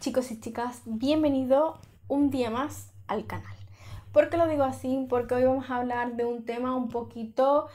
chicos y chicas, bienvenido un día más al canal. ¿Por qué lo digo así? Porque hoy vamos a hablar de un tema un poquito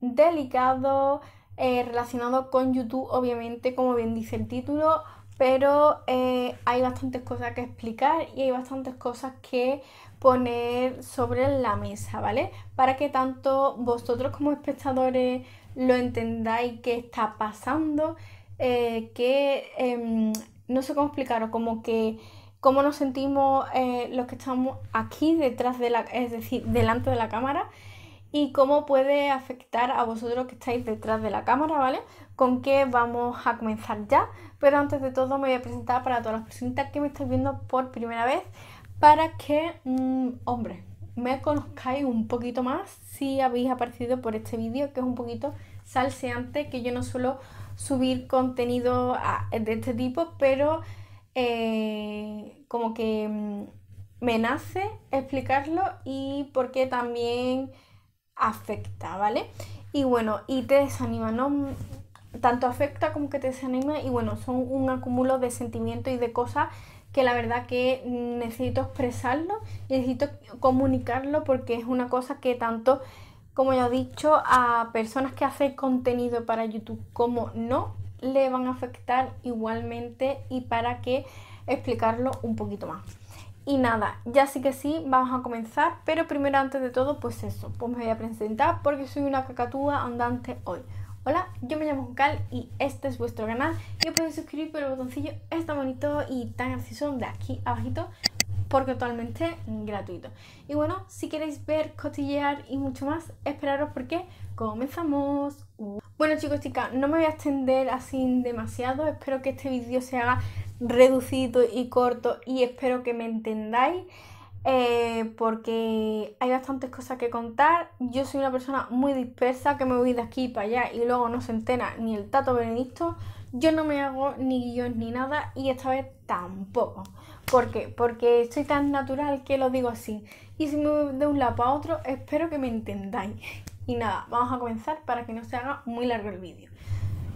delicado, eh, relacionado con YouTube, obviamente, como bien dice el título, pero eh, hay bastantes cosas que explicar y hay bastantes cosas que poner sobre la mesa, ¿vale? Para que tanto vosotros como espectadores lo entendáis qué está pasando, eh, que em, no sé cómo explicaros, como que cómo nos sentimos eh, los que estamos aquí detrás de la, es decir, delante de la cámara y cómo puede afectar a vosotros que estáis detrás de la cámara, ¿vale? Con qué vamos a comenzar ya, pero antes de todo me voy a presentar para todas las personas que me estáis viendo por primera vez, para que, mm, hombre, me conozcáis un poquito más si habéis aparecido por este vídeo, que es un poquito salseante, que yo no suelo subir contenido de este tipo, pero eh, como que mm, me nace explicarlo y porque también afecta, ¿vale? Y bueno, y te desanima, ¿no? Mm, tanto afecta como que te desanima y bueno, son un acúmulo de sentimientos y de cosas que la verdad que necesito expresarlo y necesito comunicarlo porque es una cosa que tanto como ya he dicho, a personas que hacen contenido para YouTube como no le van a afectar igualmente y para qué explicarlo un poquito más. Y nada, ya sí que sí, vamos a comenzar, pero primero antes de todo, pues eso, pues me voy a presentar porque soy una cacatúa andante hoy. Hola, yo me llamo Cal y este es vuestro canal y os podéis suscribir por el botoncillo es bonito y tan gracioso de aquí abajito porque totalmente gratuito. Y bueno, si queréis ver, cotillear y mucho más, esperaros porque comenzamos. Uh. Bueno chicos, chicas, no me voy a extender así demasiado, espero que este vídeo se haga reducido y corto y espero que me entendáis. Eh, porque hay bastantes cosas que contar. Yo soy una persona muy dispersa que me voy de aquí para allá y luego no se entera ni el tato benedicto. Yo no me hago ni guión ni nada y esta vez tampoco. ¿Por qué? Porque soy tan natural que lo digo así. Y si me voy de un lado a otro, espero que me entendáis. Y nada, vamos a comenzar para que no se haga muy largo el vídeo.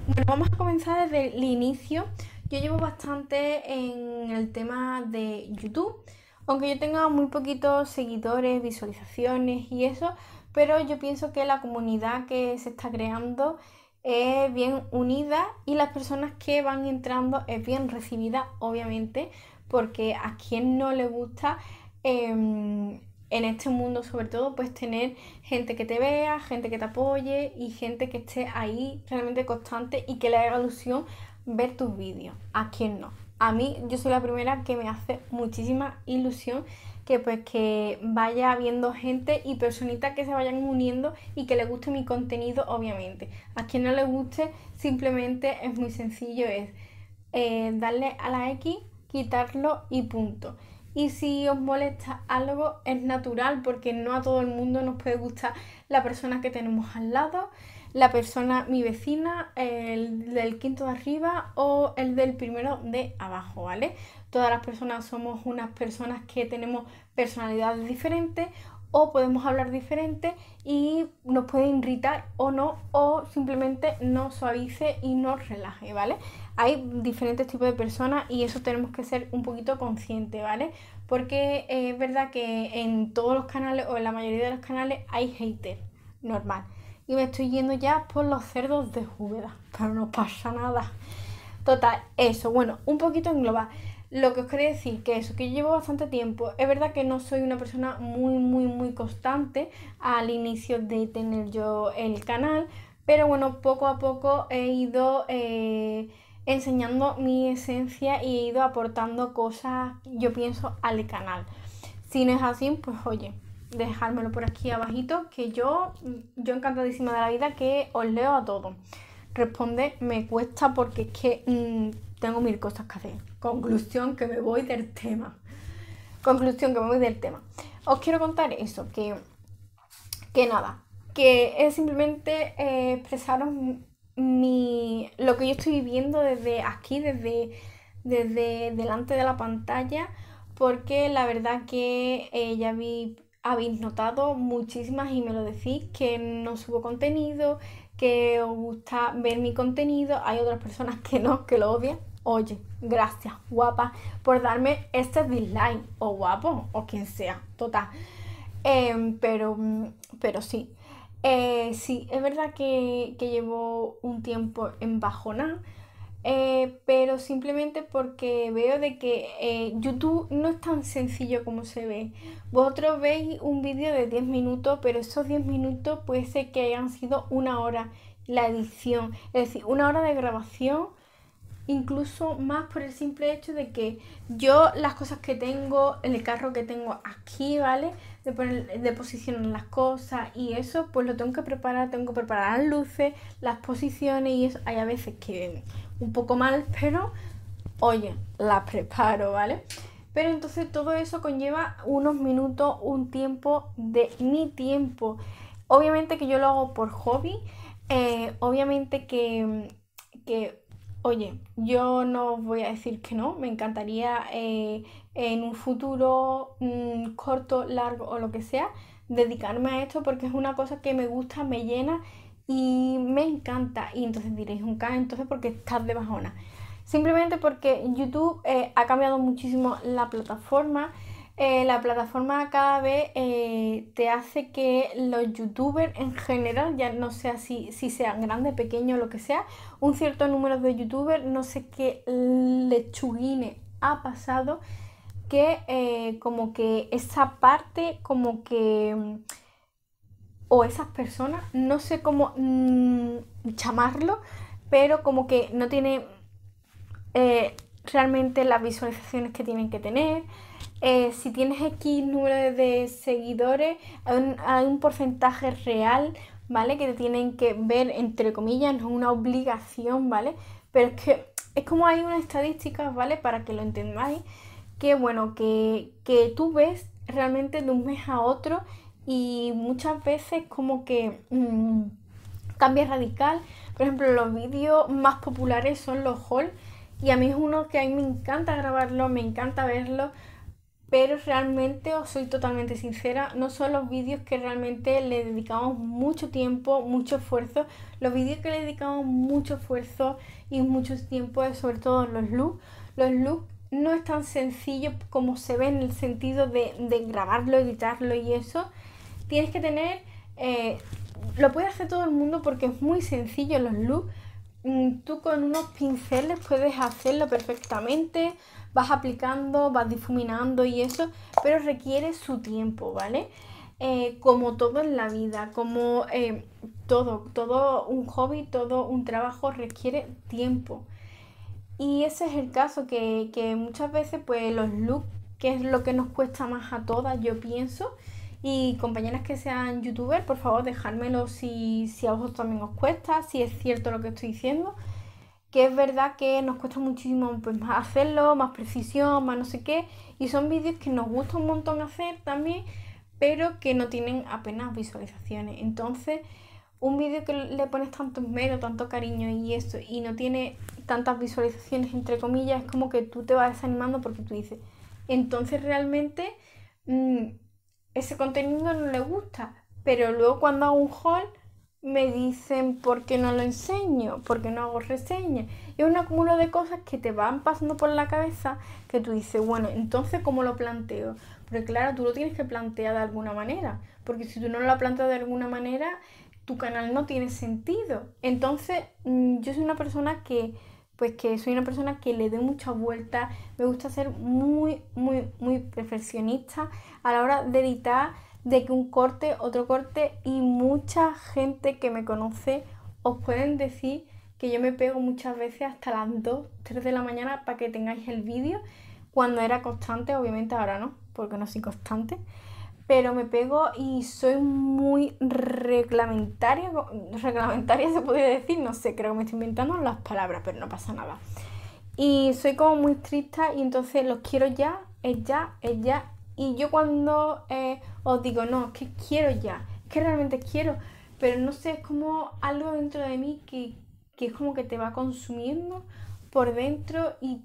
Bueno, vamos a comenzar desde el inicio. Yo llevo bastante en el tema de YouTube. Aunque yo tenga muy poquitos seguidores, visualizaciones y eso, pero yo pienso que la comunidad que se está creando es bien unida y las personas que van entrando es bien recibida, obviamente, porque a quien no le gusta em, en este mundo, sobre todo, pues tener gente que te vea, gente que te apoye y gente que esté ahí realmente constante y que le haga ilusión ver tus vídeos. A quien no. A mí, yo soy la primera que me hace muchísima ilusión que pues que vaya habiendo gente y personitas que se vayan uniendo y que les guste mi contenido, obviamente. A quien no le guste, simplemente es muy sencillo, es eh, darle a la X, quitarlo y punto. Y si os molesta algo, es natural porque no a todo el mundo nos puede gustar la persona que tenemos al lado la persona, mi vecina, el del quinto de arriba o el del primero de abajo, ¿vale? Todas las personas somos unas personas que tenemos personalidades diferentes o podemos hablar diferente y nos puede irritar o no o simplemente nos suavice y nos relaje, ¿vale? Hay diferentes tipos de personas y eso tenemos que ser un poquito conscientes, ¿vale? Porque es verdad que en todos los canales o en la mayoría de los canales hay haters, normal y me estoy yendo ya por los cerdos de Júbeda, pero no pasa nada. Total, eso, bueno, un poquito en global. Lo que os quería decir que eso, que yo llevo bastante tiempo. Es verdad que no soy una persona muy, muy, muy constante al inicio de tener yo el canal, pero bueno, poco a poco he ido eh, enseñando mi esencia y he ido aportando cosas, yo pienso, al canal. Si no es así, pues oye, dejármelo por aquí abajito, que yo, yo encantadísima de la vida que os leo a todos. Responde, me cuesta porque es que mm, tengo mil cosas que hacer. Conclusión, que me voy del tema. Conclusión, que me voy del tema. Os quiero contar eso, que, que nada, que es simplemente eh, expresaros mi, lo que yo estoy viviendo desde aquí, desde, desde delante de la pantalla, porque la verdad que eh, ya vi habéis notado muchísimas y me lo decís, que no subo contenido, que os gusta ver mi contenido, hay otras personas que no, que lo odian. Oye, gracias, guapa, por darme este dislike, o guapo, o quien sea, total. Em, pero, pero sí, eh, sí, es verdad que, que llevo un tiempo en bajona eh, pero simplemente porque veo de que eh, YouTube no es tan sencillo como se ve. Vosotros veis un vídeo de 10 minutos, pero esos 10 minutos puede ser que hayan sido una hora la edición, es decir, una hora de grabación, incluso más por el simple hecho de que yo las cosas que tengo, el carro que tengo aquí, ¿vale? De, poner, de posicionar las cosas y eso, pues lo tengo que preparar, tengo que preparar las luces, las posiciones y eso. Hay a veces que un poco mal, pero oye, la preparo, ¿vale? Pero entonces todo eso conlleva unos minutos, un tiempo de mi tiempo. Obviamente que yo lo hago por hobby, eh, obviamente que, que, oye, yo no voy a decir que no, me encantaría eh, en un futuro mm, corto, largo o lo que sea, dedicarme a esto porque es una cosa que me gusta, me llena y me encanta. Y entonces diréis, un K, entonces porque estás de bajona. Simplemente porque YouTube eh, ha cambiado muchísimo la plataforma. Eh, la plataforma cada vez eh, te hace que los youtubers en general, ya no sé si, si sean grandes, pequeños, lo que sea, un cierto número de youtubers, no sé qué lechuguine ha pasado, que como que esa parte como que o esas personas, no sé cómo mm, llamarlo, pero como que no tiene eh, realmente las visualizaciones que tienen que tener. Eh, si tienes X número de seguidores, hay un, porcentaje real, ¿vale? Que te tienen que ver, entre comillas, no es una obligación, ¿vale? Pero es que es como hay unas estadísticas, ¿vale? Para que lo entendáis, que bueno, que, que tú ves realmente de un mes a otro y muchas veces como que mm, cambia radical. Por ejemplo, los vídeos más populares son los hauls y a mí es uno que a mí me encanta grabarlo, me encanta verlo, pero realmente os soy totalmente sincera, no son los vídeos que realmente le dedicamos mucho tiempo, mucho esfuerzo. Los vídeos que le dedicamos mucho esfuerzo y mucho tiempo es sobre todo los looks. Los looks no es tan sencillo como se ve en el sentido de, de grabarlo, editarlo y eso, tienes que tener, eh, lo puede hacer todo el mundo porque es muy sencillo los looks. Mm, tú con unos pinceles puedes hacerlo perfectamente, vas aplicando, vas difuminando y eso, pero requiere su tiempo, ¿vale? Eh, como todo en la vida, como eh, todo, todo un hobby, todo un trabajo requiere tiempo. Y ese es el caso que, que muchas veces pues los looks, que es lo que nos cuesta más a todas, yo pienso, y compañeras que sean youtubers, por favor dejármelo si, a vosotros también os cuesta, si es cierto lo que estoy diciendo, que es verdad que nos cuesta muchísimo pues, hacerlo, más precisión, más no sé qué, y son vídeos que nos gusta un montón hacer también, pero que no tienen apenas visualizaciones. Entonces, un vídeo que le pones tanto esmero, tanto cariño y esto y no tiene tantas visualizaciones, entre comillas, es como que tú te vas desanimando porque tú dices, entonces realmente... Mm, ese contenido no le gusta. Pero luego cuando hago un haul me dicen por qué no lo enseño, por qué no hago reseña. Y es un acúmulo de cosas que te van pasando por la cabeza que tú dices, bueno, entonces ¿cómo lo planteo? Porque claro, tú lo tienes que plantear de alguna manera, porque si tú no lo planteas de alguna manera, tu canal no tiene sentido. Entonces, mm, yo soy una persona que pues que soy una persona que le doy muchas vueltas, me gusta ser muy, muy, muy perfeccionista, a la hora de editar, de que un corte, otro corte y mucha gente que me conoce os pueden decir que yo me pego muchas veces hasta las 2, 3 de la mañana para que tengáis el vídeo. Cuando era constante, obviamente ahora no, porque no soy constante. Pero me pego y soy muy reglamentaria, reglamentaria se podría decir, no sé, creo que me estoy inventando las palabras, pero no pasa nada. Y soy como muy triste y entonces los quiero ya, es ya, es ya, y yo cuando eh, os digo, no, es que quiero ya, es que realmente quiero, pero no sé, es como algo dentro de mí que, que es como que te va consumiendo por dentro y,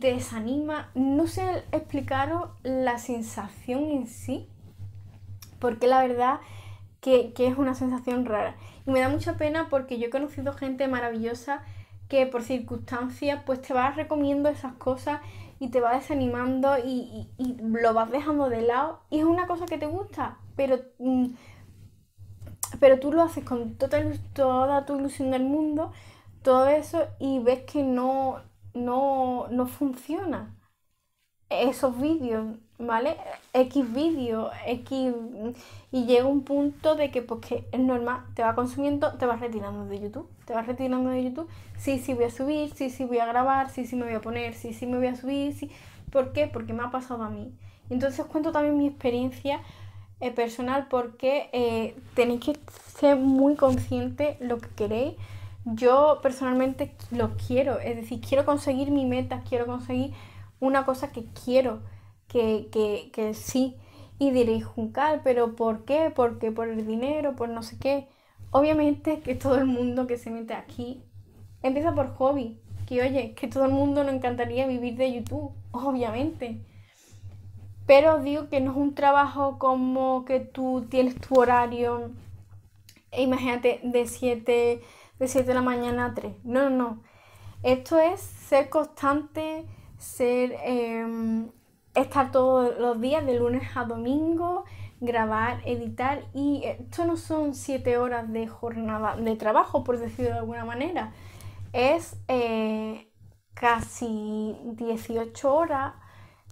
te desanima. No sé explicaros la sensación en sí, porque la verdad que, que, es una sensación rara. Y me da mucha pena porque yo he conocido gente maravillosa que por circunstancias pues te va recomiendo esas cosas y te va desanimando y, lo vas dejando de lado y es una cosa que te gusta, pero, mm, pero tú lo haces con toda, toda tu ilusión del mundo, todo eso y ves que no, no, no funciona. Esos vídeos ¿vale? X vídeo, X... Y llega un punto de que, porque pues, es normal, te va consumiendo, te vas retirando de YouTube, te vas retirando de YouTube, sí, sí voy a subir, sí, sí voy a grabar, sí, sí me voy a poner, sí, sí me voy a subir, sí... ¿Por qué? Porque me ha pasado a mí. Entonces cuento también mi experiencia eh, personal porque eh, tenéis que ser muy consciente lo que queréis. Yo personalmente lo quiero, es decir, quiero conseguir mi meta, quiero conseguir una cosa que quiero que, sí. Y diréis, Juncal, pero ¿por qué? qué por el dinero, por no sé qué. Obviamente que todo el mundo que se mete aquí empieza por hobby. Que oye, que todo el mundo nos encantaría vivir de YouTube, obviamente. Pero digo que no es un trabajo como que tú tienes tu horario, e imagínate, de 7 de, de la mañana a 3. No, no, no. Esto es ser constante, ser em, estar todos los días de lunes a domingo, grabar, editar y esto no son 7 horas de jornada de trabajo, por decirlo de alguna manera, es eh, casi 18 horas,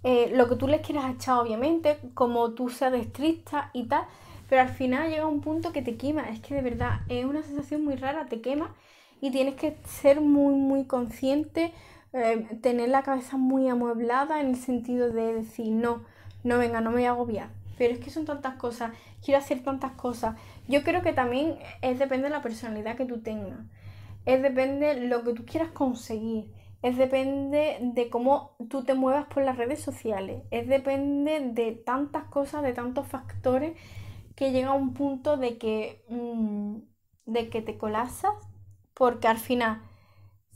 eh, lo que tú les quieras echar obviamente, como tú seas estricta y tal, pero al final llega un punto que te quema, es que de verdad es una sensación muy rara, te quema y tienes que ser muy muy consciente eh, tener la cabeza muy amueblada en el sentido de decir, no, no venga, no me voy a agobiar. Pero es que son tantas cosas, quiero hacer tantas cosas. Yo creo que también es depende de la personalidad que tú tengas. Es depende de lo que tú quieras conseguir. Es depende de cómo tú te muevas por las redes sociales. Es depende de tantas cosas, de tantos factores que llega a un punto de que, mm, de que te colasas porque al final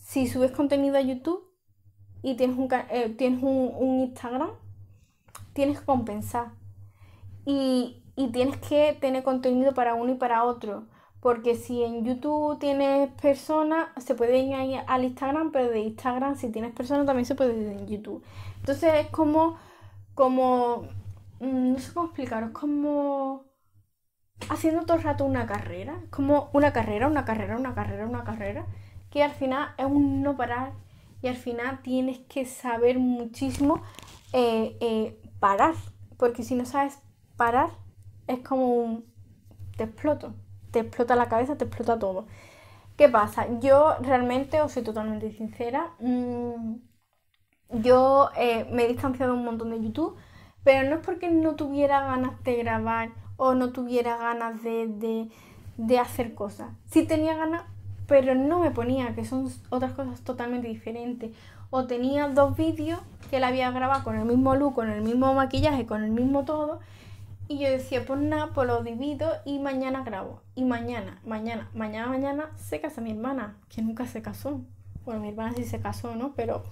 si subes contenido a YouTube y tienes un, eh, tienes un, Instagram, tienes que compensar. Y, tienes que tener contenido para uno y para otro. Porque si en YouTube tienes personas, se puede ir al Instagram, pero de Instagram, si tienes personas, también se puede ir en YouTube. Entonces es como, como, mm, no sé cómo explicaros, como haciendo todo el rato una carrera, como una carrera, una carrera, una carrera, una carrera que al final es un no parar y al final tienes que saber muchísimo eh, eh, parar, porque si no sabes parar es como un... te exploto, te explota la cabeza, te explota todo. ¿Qué pasa? Yo realmente, o soy totalmente sincera, mm, yo eh, me he distanciado un montón de YouTube, pero no es porque no tuviera ganas de grabar o no tuviera ganas de, de, hacer cosas. si tenía ganas, pero no me ponía, que son otras cosas totalmente diferentes. O tenía dos vídeos que la había grabado con el mismo look, con el mismo maquillaje, con el mismo todo. Y yo decía, pues nada, pues lo divido y mañana grabo. Y mañana, mañana, mañana, mañana se casa mi hermana, que nunca se casó. Bueno, mi hermana sí se casó, ¿no? Pero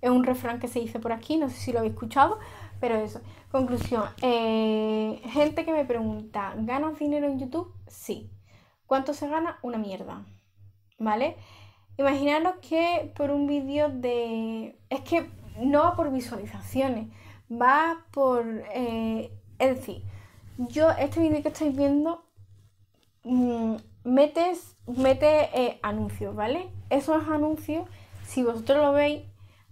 es un refrán que se dice por aquí, no sé si lo habéis escuchado, pero eso. Conclusión, eh, gente que me pregunta, ¿ganas dinero en YouTube? Sí. ¿Cuánto se gana? Una mierda. ¿vale? Imaginaros que por un vídeo de... Es que no va por visualizaciones, va por... es eh, decir, yo este vídeo que estáis viendo mm, metes, mete eh, anuncios, ¿vale? Esos anuncios, si vosotros lo veis,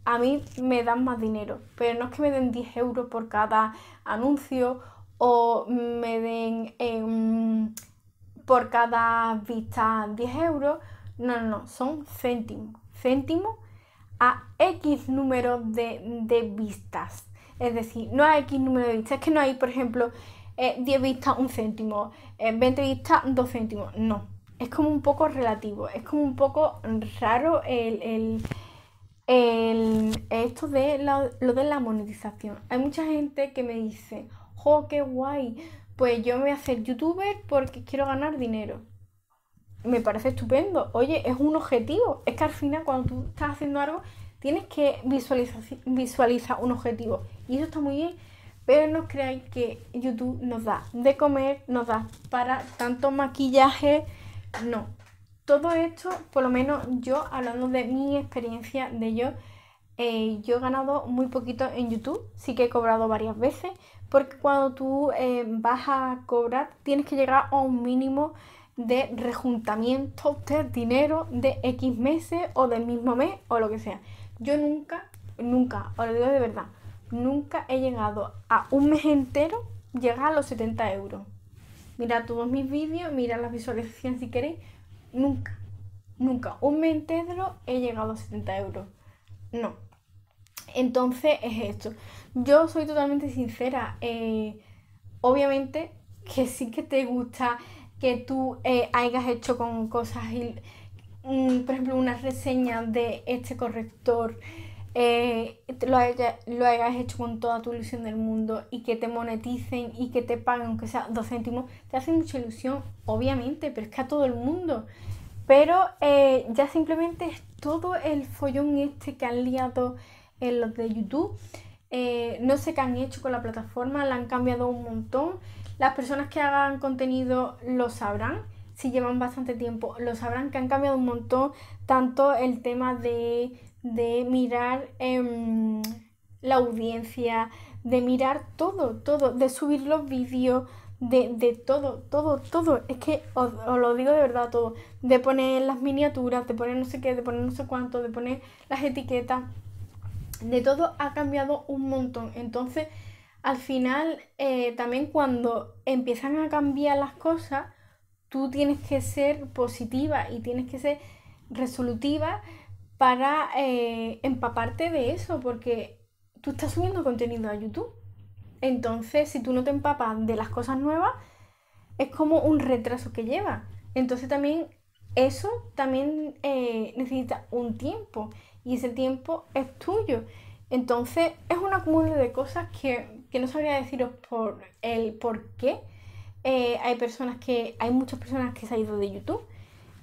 a mí me dan más dinero, pero no es que me den 10 euros por cada anuncio o me den em, por cada vista 10 euros no, no, no, son céntimos. Céntimos a X número de, vistas. Es decir, no a X número de vistas. Es que no hay, por ejemplo, 10 eh, vistas, un céntimo. 20 eh, vistas, dos céntimos. No. Es como un poco relativo. Es como un poco raro el, esto de lo de la monetización. Hay mucha gente que me dice, jo, qué guay, pues yo me voy a hacer youtuber porque quiero ganar dinero me parece estupendo. Oye, es un objetivo. Es que al final cuando tú estás haciendo algo tienes que visualizar, un objetivo. Y eso está muy bien. Pero no creáis que YouTube nos da de comer, nos da para tanto maquillaje. No. Todo esto, por lo menos yo, hablando de mi experiencia de yo, eh, yo he ganado muy poquito en YouTube, sí que he cobrado varias veces, porque cuando tú eh, vas a cobrar tienes que llegar a un mínimo de rejuntamiento de dinero de X meses o del mismo mes o lo que sea. Yo nunca, nunca, os lo digo de verdad, nunca he llegado a un mes entero llegar a los 70 euros. Mirad todos mis vídeos, mirad las visualizaciones si queréis. Nunca, nunca, un mes entero he llegado a 70 euros. No. Entonces es esto. Yo soy totalmente sincera. Eh, obviamente que sí que te gusta que tú eh, hayas hecho con cosas, y, mm, por ejemplo, una reseña de este corrector, eh, lo, hayas hecho con toda tu ilusión del mundo y que te moneticen y que te paguen, aunque sea dos céntimos, te hace mucha ilusión, obviamente, pero es que a todo el mundo. Pero eh, ya simplemente es todo el follón este que han liado en los de YouTube. no sé qué han hecho con la plataforma, la han cambiado un montón. Las personas que hagan contenido lo sabrán, si llevan bastante tiempo, lo sabrán que han cambiado un montón, tanto el tema de, de mirar em, la audiencia, de mirar todo, todo, de subir los vídeos, de, todo, todo, todo. Es que os, lo digo de verdad todo. De poner las miniaturas, de poner no sé qué, de poner no sé cuánto, de poner las etiquetas. De todo ha cambiado un montón. Entonces al final eh, también cuando empiezan a cambiar las cosas, tú tienes que ser positiva y tienes que ser resolutiva para eh, empaparte de eso, porque tú estás subiendo contenido a YouTube. Entonces, si tú no te empapas de las cosas nuevas, es como un retraso que lleva. Entonces también eso también eh, necesita un tiempo y ese tiempo es tuyo. Entonces es una comunidad de cosas que que no sabría deciros por el por qué. Eh, hay personas que, hay muchas personas que se han ido de YouTube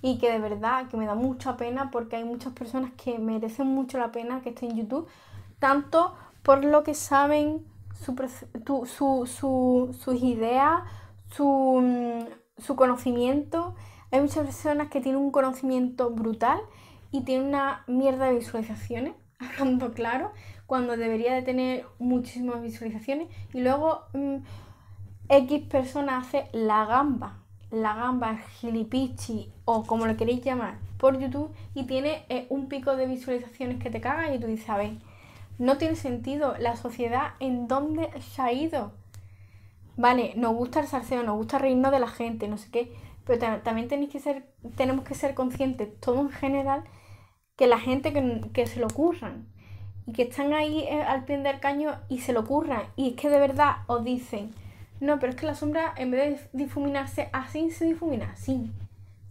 y que de verdad que me da mucha pena porque hay muchas personas que merecen mucho la pena que estén en YouTube, tanto por lo que saben, sus ideas, su, mm, su conocimiento. Hay muchas personas que tienen un conocimiento brutal y tienen una mierda de visualizaciones, hablando claro, cuando debería de tener muchísimas visualizaciones. Y luego mm, X persona hace la gamba, la gamba gilipichi o como lo queréis llamar por YouTube y tiene eh, un pico de visualizaciones que te cagan y tú dices, a ver, no tiene sentido la sociedad en donde se ha ido. Vale, nos gusta el salseo, nos gusta reírnos de la gente, no sé qué, pero también tenéis que ser, tenemos que ser conscientes, todo en general, que la gente que, que se lo ocurran y que están ahí eh, al pie del caño y se lo curran. Y es que de verdad os dicen, no, pero es que la sombra en vez de difuminarse así, se difumina así,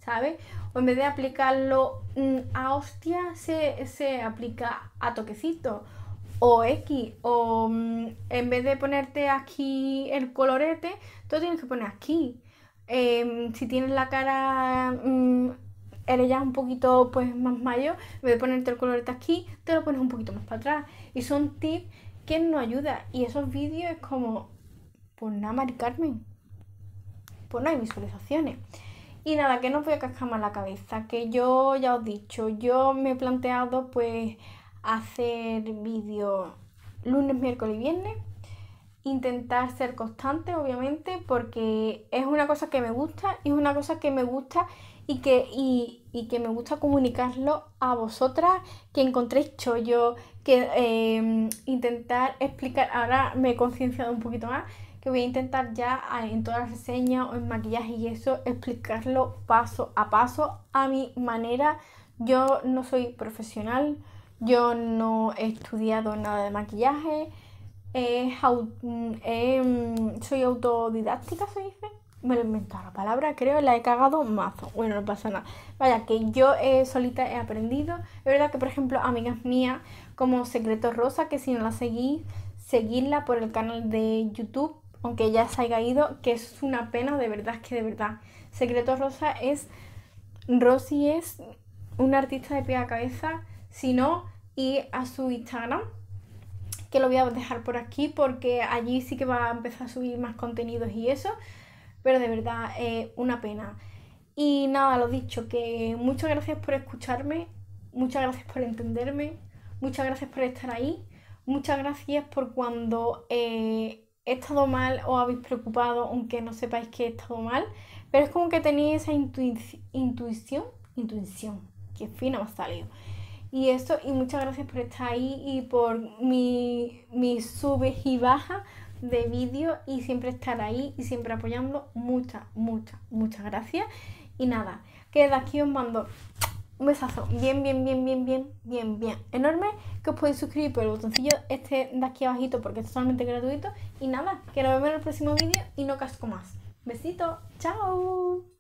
¿sabes? O en vez de aplicarlo mm, a hostia, se, aplica a toquecito o X, o mm, en vez de ponerte aquí el colorete, tú tienes que poner aquí. Em, si tienes la cara mm, eres ya un poquito pues más mayor, en vez de ponerte el colorete aquí, te lo pones un poquito más para atrás. Y son tips que nos ayudan. Y esos vídeos es como, pues nada, Mari Carmen, pues no hay visualizaciones. Y nada, que no voy a cascar más la cabeza, que yo ya os he dicho, yo me he planteado pues hacer vídeos lunes, miércoles y viernes. Intentar ser constante, obviamente, porque es una cosa que me gusta y es una cosa que me gusta y que, y, que me gusta comunicarlo a vosotras, que encontréis chollo, que em, intentar explicar, ahora me he concienciado un poquito más, que voy a intentar ya en todas las reseñas o en maquillaje y eso, explicarlo paso a paso a mi manera. Yo no soy profesional, yo no he estudiado nada de maquillaje, mm, em, soy autodidáctica, se dice. Me lo he inventado la palabra, creo, la he cagado mazo. Bueno, no pasa nada. Vaya, que yo eh, solita he aprendido. Es verdad que, por ejemplo, amigas mías como Secreto Rosa, que si no la seguís, seguidla por el canal de YouTube, aunque ya se haya ido, que es una pena, de verdad, que de verdad. Secreto Rosa es... Rosy es una artista de pie a cabeza, si no, y a su Instagram, que lo voy a dejar por aquí porque allí sí que va a empezar a subir más contenidos y eso pero de verdad es una pena. Y nada, lo dicho, que muchas gracias por escucharme, muchas gracias por entenderme, muchas gracias por estar ahí, muchas gracias por cuando eh, he estado mal o habéis preocupado, aunque no sepáis que he estado mal, pero es como que tenéis esa intuición, intuición, que fina me ha salido. Y eso, y muchas gracias por estar ahí y por mi, mis subes y bajas, de vídeo y siempre estar ahí y siempre apoyando Muchas, muchas, muchas gracias. Y nada, que de aquí os mando un besazo bien, bien, bien, bien, bien, bien, bien enorme. Que os podéis suscribir por el botoncillo este de aquí abajito porque es totalmente gratuito. Y nada, que nos vemos en el próximo vídeo y no casco más. Besito, chao.